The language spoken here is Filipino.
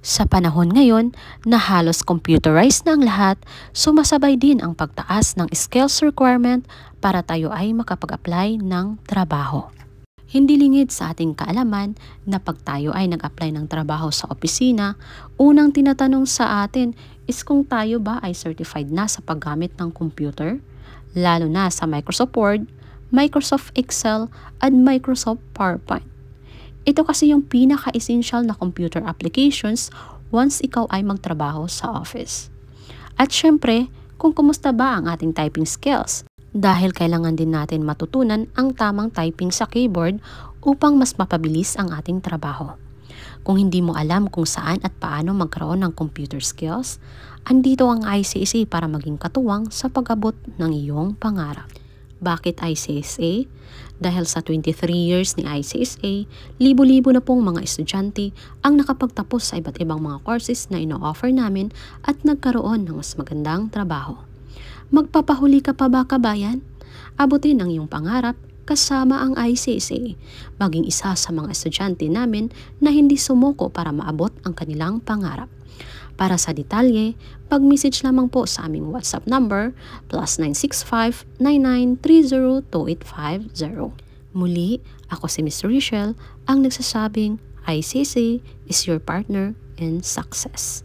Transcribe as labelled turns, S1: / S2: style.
S1: Sa panahon ngayon na halos computerized na ang lahat, sumasabay din ang pagtaas ng skills requirement para tayo ay makapag-apply ng trabaho. Hindi lingid sa ating kaalaman na pag tayo ay nag-apply ng trabaho sa opisina, unang tinatanong sa atin is kung tayo ba ay certified na sa paggamit ng computer, lalo na sa Microsoft Word, Microsoft Excel, at Microsoft PowerPoint. Ito kasi yung pinaka-essential na computer applications once ikaw ay magtrabaho sa office. At syempre, kung kumusta ba ang ating typing skills dahil kailangan din natin matutunan ang tamang typing sa keyboard upang mas mapabilis ang ating trabaho. Kung hindi mo alam kung saan at paano magkaroon ng computer skills, andito ang ICC para maging katuwang sa pag-abot ng iyong pangarap. Bakit ICSA? Dahil sa 23 years ni ICSA, libo-libo na pong mga estudyante ang nakapagtapos sa iba't ibang mga courses na ino-offer namin at nagkaroon ng mas magandang trabaho. Magpapahuli ka pa ba kabayan? Abutin ang iyong pangarap kasama ang ICSA, maging isa sa mga estudyante namin na hindi sumuko para maabot ang kanilang pangarap. Para sa detalye, pag-message lamang po sa aming WhatsApp number plus 965-9930-28550. Muli, ako si Ms. Rachel ang nagsasabing ICC is your partner in success.